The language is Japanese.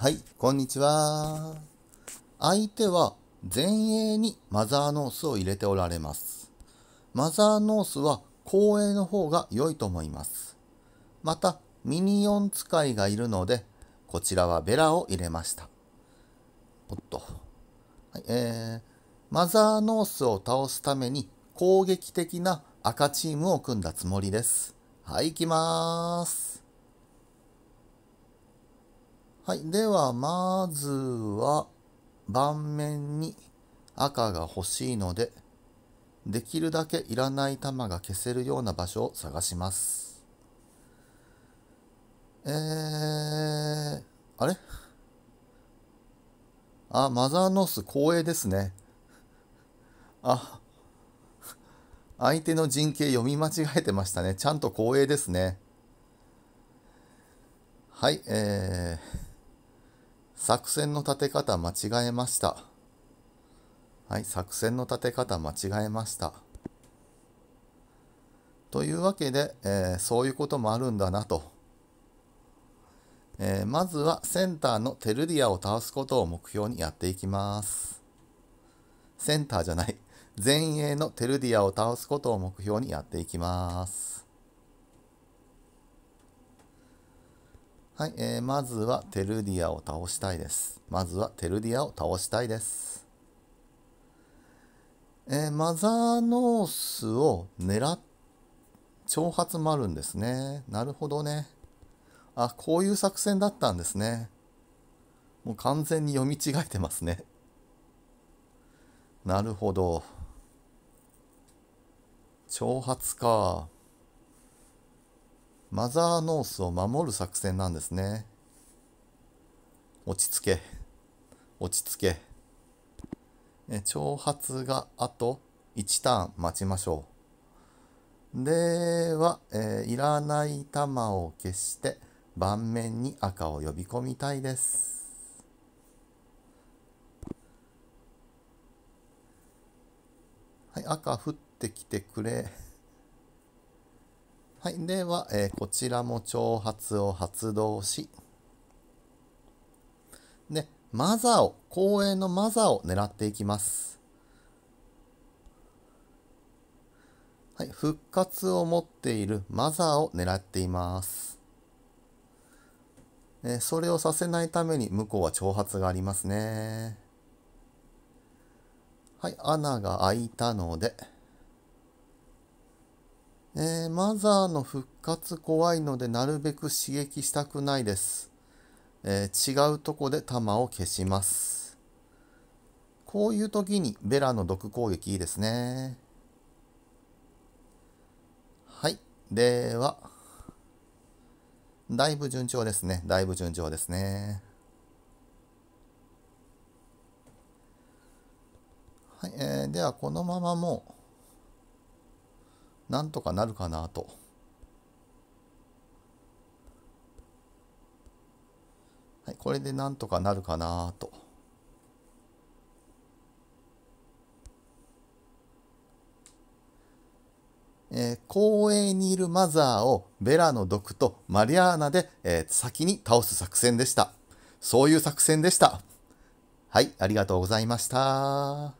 はい、こんにちは。相手は前衛にマザーノースを入れておられます。マザーノースは後衛の方が良いと思います。また、ミニオン使いがいるので、こちらはベラを入れました。おっと。はい、えー、マザーノースを倒すために攻撃的な赤チームを組んだつもりです。はい、行きまーす。はい。では、まずは、盤面に赤が欲しいので、できるだけいらない玉が消せるような場所を探します。えー、あれあ、マザーノース光栄ですね。あ、相手の陣形読み間違えてましたね。ちゃんと光栄ですね。はい、えー、作戦の立て方間違えました。はい、作戦の立て方間違えました。というわけで、えー、そういうこともあるんだなと。えー、まずはセンターのテルディアを倒すことを目標にやっていきます。センターじゃない、前衛のテルディアを倒すことを目標にやっていきます。はい、えー、まずはテルディアを倒したいです。まずはテルディアを倒したいです。えー、マザーノースを狙っ、挑発もあるんですね。なるほどね。あ、こういう作戦だったんですね。もう完全に読み違えてますね。なるほど。挑発か。マザーノースを守る作戦なんですね落ち着け落ち着け挑発があと1ターン待ちましょうでは、えー、いらない玉を消して盤面に赤を呼び込みたいですはい、赤降ってきてくれ。はい、では、えー、こちらも挑発を発動し、で、マザーを、公園のマザーを狙っていきます。はい、復活を持っているマザーを狙っています。えー、それをさせないために向こうは挑発がありますね。はい、穴が開いたので、えー、マザーの復活怖いのでなるべく刺激したくないです。えー、違うとこで弾を消します。こういう時にベラの毒攻撃いいですね。はい。では、だいぶ順調ですね。だいぶ順調ですね。はい。えー、では、このままもう、なんとかなるかなと。はい、これでなんとかなるかなと。えー、公園にいるマザーをベラの毒とマリアーナで、えー、先に倒す作戦でした。そういう作戦でした。はい、ありがとうございました。